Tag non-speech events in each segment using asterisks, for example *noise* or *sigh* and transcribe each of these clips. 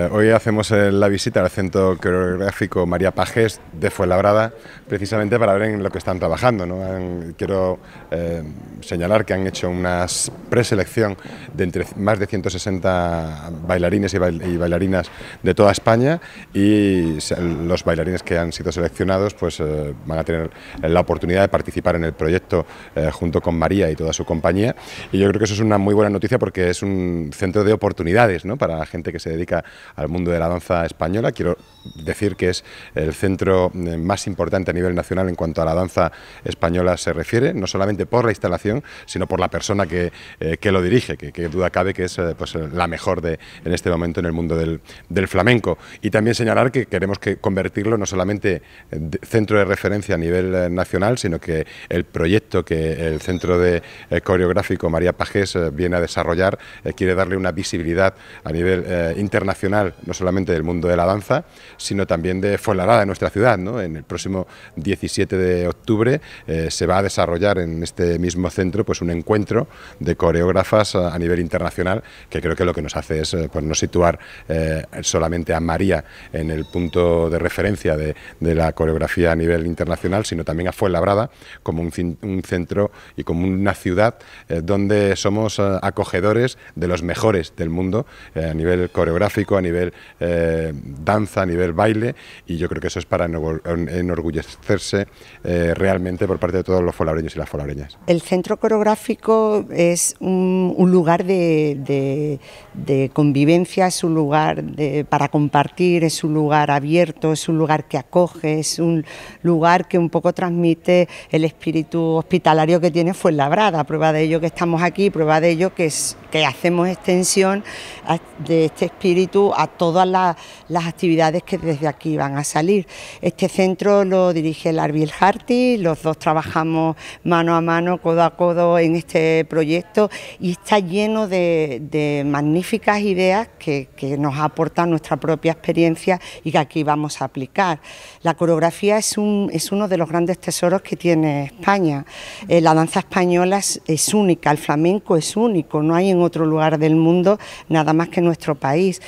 Eh, hoy hacemos eh, la visita al Centro Coreográfico María Pajes de Fuenlabrada, precisamente para ver en lo que están trabajando. Quiero eh, señalar que han hecho una preselección de entre más de 160 bailarines y, bailarinas de toda España y los bailarines que han sido seleccionados pues, van a tener la oportunidad de participar en el proyecto junto con María y toda su compañía. Y yo creo que eso es una muy buena noticia porque es un centro de oportunidades para la gente que se dedica al mundo de la danza española. Quiero decir que es el centro eh, más importante a nivel nacional en cuanto a la danza española se refiere, no solamente por la instalación, sino por la persona que, eh, lo dirige, que, duda cabe que es eh, pues, la mejor de, en este momento en el mundo del, flamenco. Y también señalar que queremos que convertirlo no solamente centro de referencia a nivel nacional, sino que el proyecto que el Centro de Coreográfico María Pajés viene a desarrollar quiere darle una visibilidad a nivel internacional no solamente del mundo de la danza, sino también de Fuenlabrada, de nuestra ciudad. ¿no? En el próximo 17 de octubre eh, se va a desarrollar en este mismo centro pues, un encuentro de coreógrafas a, nivel internacional, que creo que lo que nos hace es eh, pues, no situar eh, solamente a María en el punto de referencia de, la coreografía a nivel internacional, sino también a Fuenlabrada como un, centro y como una ciudad donde somos acogedores de los mejores del mundo a nivel coreográfico, nivel eh, danza, a nivel baile, y yo creo que eso es para enorgullecerse eh, realmente por parte de todos los folabreños y las folabreñas. El centro coreográfico es un, lugar de, convivencia, es un lugar para compartir, es un lugar abierto, es un lugar que acoge, es un lugar que un poco transmite el espíritu hospitalario que tiene Fuenlabrada, prueba de ello que estamos aquí, prueba de ello que, que hacemos extensión de este espíritu a todas las actividades que desde aquí van a salir. Este centro lo dirige el Arbil Harti, los dos trabajamos mano a mano, codo a codo en este proyecto y está lleno de, magníficas ideas que, nos aportan nuestra propia experiencia y que aquí vamos a aplicar. La coreografía es, uno de los grandes tesoros que tiene España. Eh, la danza española es única, el flamenco es único, no hay en otro lugar del mundo nada más que nuestro país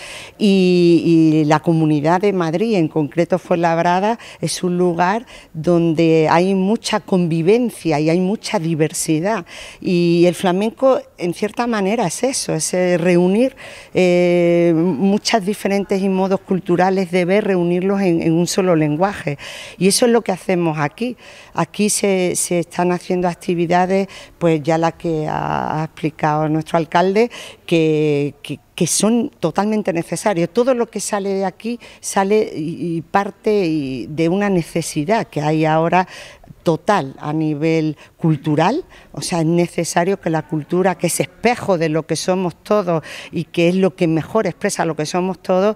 y, la Comunidad de Madrid, en concreto Fuenlabrada, es un lugar donde hay mucha convivencia y hay mucha diversidad. Y el flamenco, en cierta manera, es eso, es eh, reunir eh, muchas diferentes modos culturales de ver, reunirlos en, un solo lenguaje. Y eso es lo que hacemos aquí. Aquí se, están haciendo actividades, pues ya la que ha, explicado nuestro alcalde, que son totalmente necesarias todo lo que sale de aquí sale y, parte de una necesidad que hay ahora total a nivel cultural, o sea, es necesario que la cultura, que es espejo de lo que somos todos y que es lo que mejor expresa lo que somos todos,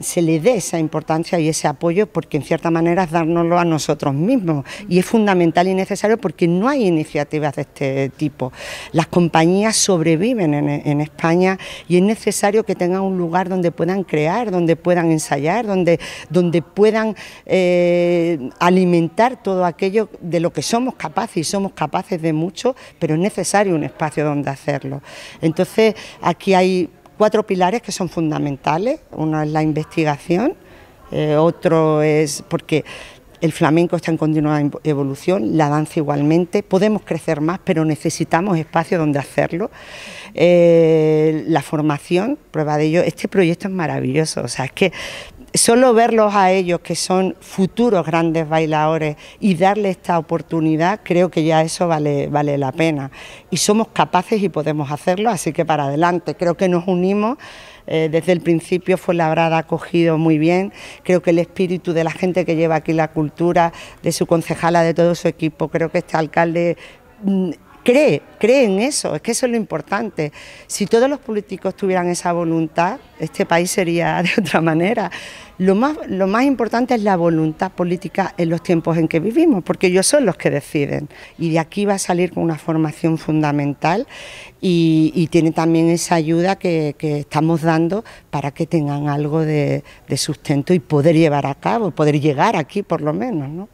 se le dé esa importancia y ese apoyo porque en cierta manera es dárnoslo a nosotros mismos y es fundamental y necesario porque no hay iniciativas de este tipo. Las compañías sobreviven en, España y es necesario que tengan un lugar donde puedan crear, donde puedan ensayar, donde, donde puedan eh, alimentar todo aquello de lo que somos capaces y somos capaces de mucho, pero es necesario un espacio donde hacerlo. Entonces aquí hay cuatro pilares que son fundamentales. Uno es la investigación, eh, otro es porque el flamenco está en continua evolución, la danza igualmente, podemos crecer más, pero necesitamos espacio donde hacerlo. Eh, la formación, prueba de ello, este proyecto es maravilloso, o sea, es que solo verlos a ellos que son futuros grandes bailadores y darle esta oportunidad, creo que ya eso vale, vale la pena. Y somos capaces y podemos hacerlo, así que para adelante. Creo que nos unimos, eh, desde el principio fue labrada, acogido muy bien. Creo que el espíritu de la gente que lleva aquí la cultura, de su concejala, de todo su equipo, creo que este alcalde mm, cree, cree en eso, es que eso es lo importante. Si todos los políticos tuvieran esa voluntad, este país sería *laughs* de otra manera. Lo más, importante es la voluntad política en los tiempos en que vivimos, porque ellos son los que deciden. Y de aquí va a salir con una formación fundamental y, tiene también esa ayuda que, estamos dando para que tengan algo de, de sustento y poder llevar a cabo, poder llegar aquí por lo menos. ¿no?